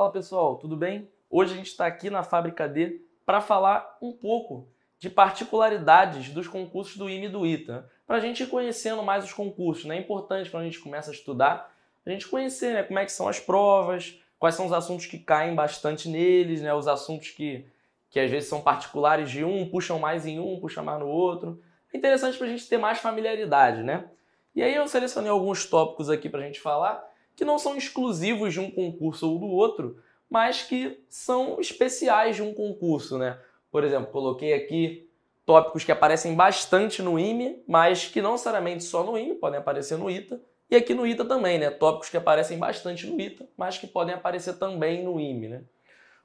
Fala pessoal, tudo bem? Hoje a gente está aqui na Fábrica D para falar um pouco de particularidades dos concursos do IME e do ITA. Para a gente ir conhecendo mais os concursos, né? é importante quando a gente começa a estudar, a gente conhecer né? como é que são as provas, quais são os assuntos que caem bastante neles, né? os assuntos que, que às vezes são particulares de um, puxam mais em um, puxam mais no outro. É interessante para a gente ter mais familiaridade, né? E aí eu selecionei alguns tópicos aqui para a gente falar que não são exclusivos de um concurso ou do outro, mas que são especiais de um concurso, né? Por exemplo, coloquei aqui tópicos que aparecem bastante no IME, mas que não necessariamente só no IME, podem aparecer no ITA, e aqui no ITA também, né? Tópicos que aparecem bastante no ITA, mas que podem aparecer também no IME, né?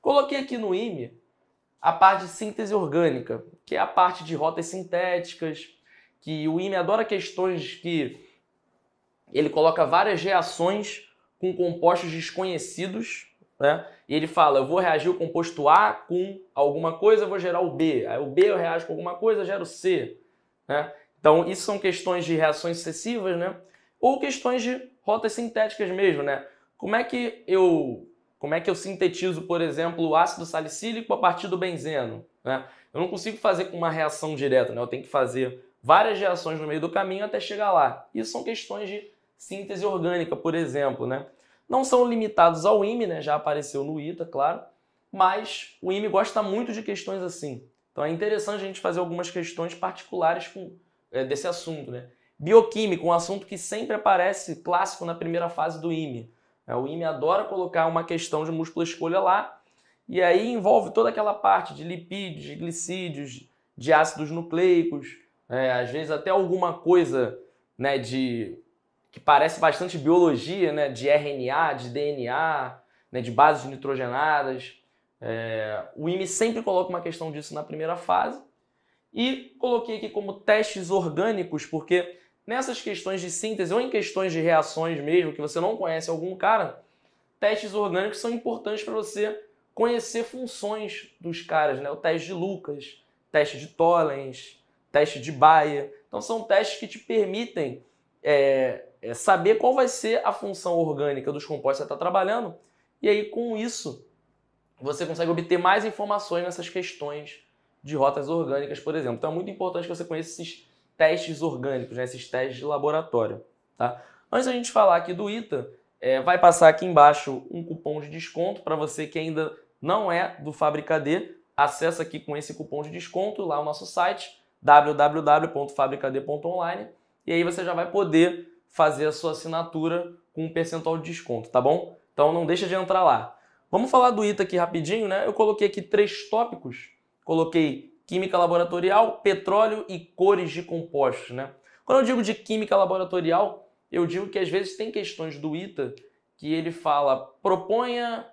Coloquei aqui no IME a parte de síntese orgânica, que é a parte de rotas sintéticas, que o IME adora questões que ele coloca várias reações com compostos desconhecidos, né? E ele fala, eu vou reagir o composto A com alguma coisa, vou gerar o B. Aí o B eu reajo com alguma coisa, gero o C, né? Então, isso são questões de reações sucessivas, né? Ou questões de rotas sintéticas mesmo, né? Como é que eu, como é que eu sintetizo, por exemplo, o ácido salicílico a partir do benzeno, né? Eu não consigo fazer com uma reação direta, né? Eu tenho que fazer várias reações no meio do caminho até chegar lá. Isso são questões de síntese orgânica, por exemplo, né? Não são limitados ao IME, né? Já apareceu no ITA, claro, mas o IME gosta muito de questões assim. Então é interessante a gente fazer algumas questões particulares com, é, desse assunto, né? Bioquímico, um assunto que sempre aparece clássico na primeira fase do IME. É, né? o IME adora colocar uma questão de músculo-escolha lá, e aí envolve toda aquela parte de lipídios, de glicídios, de ácidos nucleicos, é, às vezes até alguma coisa né, de que parece bastante biologia, né, de RNA, de DNA, né, de bases nitrogenadas. É, o IME sempre coloca uma questão disso na primeira fase. E coloquei aqui como testes orgânicos, porque nessas questões de síntese ou em questões de reações mesmo, que você não conhece algum cara, testes orgânicos são importantes para você conhecer funções dos caras, né? O teste de Lucas, teste de Tollens, teste de Baia. Então são testes que te permitem é, é saber qual vai ser a função orgânica dos compostos que você está trabalhando, e aí com isso você consegue obter mais informações nessas questões de rotas orgânicas, por exemplo. Então é muito importante que você conheça esses testes orgânicos, né? esses testes de laboratório. Tá? Antes da gente falar aqui do ITA, é, vai passar aqui embaixo um cupom de desconto para você que ainda não é do Fábrica D. Acesse aqui com esse cupom de desconto lá o nosso site www.fabricad.online e aí você já vai poder fazer a sua assinatura com um percentual de desconto, tá bom? Então não deixa de entrar lá. Vamos falar do ITA aqui rapidinho, né? Eu coloquei aqui três tópicos. Coloquei química laboratorial, petróleo e cores de compostos, né? Quando eu digo de química laboratorial, eu digo que às vezes tem questões do ITA que ele fala proponha,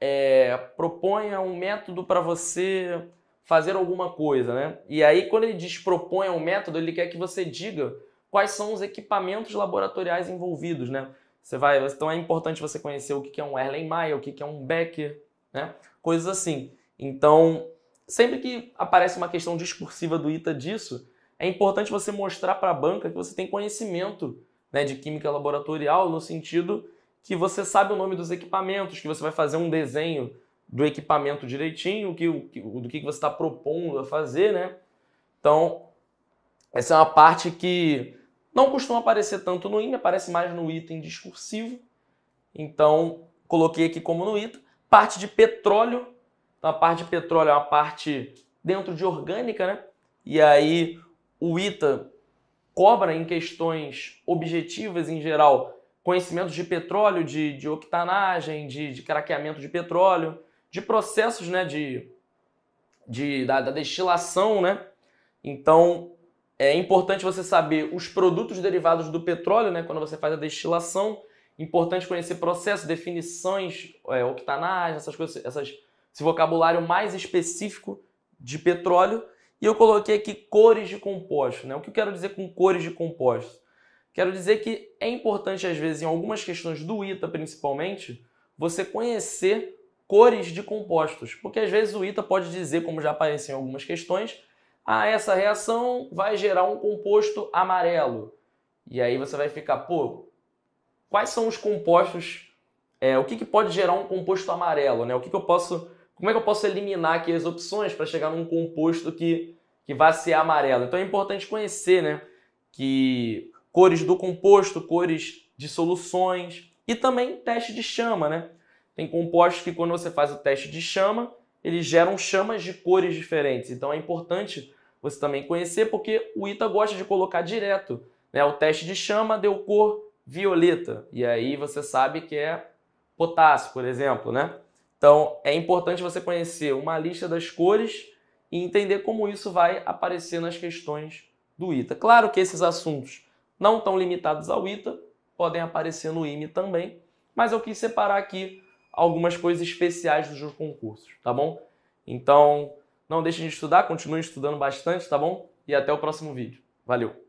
é, proponha um método para você fazer alguma coisa, né? E aí quando ele diz proponha um método, ele quer que você diga quais são os equipamentos laboratoriais envolvidos, né? Você vai, então é importante você conhecer o que é um Erlenmeyer, o que é um Becker, né? Coisas assim. Então, sempre que aparece uma questão discursiva do ITA disso, é importante você mostrar para a banca que você tem conhecimento né, de química laboratorial, no sentido que você sabe o nome dos equipamentos, que você vai fazer um desenho do equipamento direitinho, que, do que você está propondo a fazer, né? Então, essa é uma parte que não costuma aparecer tanto no IME, aparece mais no item discursivo. Então, coloquei aqui como no item. Parte de petróleo. Então, a parte de petróleo é uma parte dentro de orgânica, né? E aí, o ITA cobra em questões objetivas, em geral, conhecimentos de petróleo, de, de octanagem, de, de craqueamento de petróleo, de processos né, de, de, da, da destilação. Né? Então, é importante você saber os produtos derivados do petróleo, né, quando você faz a destilação. Importante conhecer processo, definições, é, octanagem, essas coisas, essas, esse vocabulário mais específico de petróleo. E eu coloquei aqui cores de compostos. Né? O que eu quero dizer com cores de compostos? Quero dizer que é importante, às vezes, em algumas questões do ITA principalmente, você conhecer cores de compostos. Porque às vezes o ITA pode dizer, como já apareceu em algumas questões, ah, essa reação vai gerar um composto amarelo. E aí você vai ficar, pô, quais são os compostos? É, o que, que pode gerar um composto amarelo? Né? O que, que eu posso. Como é que eu posso eliminar aqui as opções para chegar num composto que, que vai ser amarelo? Então é importante conhecer né, que cores do composto, cores de soluções e também teste de chama. Né? Tem compostos que, quando você faz o teste de chama, eles geram chamas de cores diferentes. Então é importante você também conhecer, porque o Ita gosta de colocar direto. Né? O teste de chama deu cor violeta, e aí você sabe que é potássio, por exemplo. Né? Então é importante você conhecer uma lista das cores e entender como isso vai aparecer nas questões do ITA. Claro que esses assuntos não estão limitados ao ITA, podem aparecer no IME também, mas eu quis separar aqui algumas coisas especiais dos concursos, tá bom? Então, não deixem de estudar, continue estudando bastante, tá bom? E até o próximo vídeo. Valeu!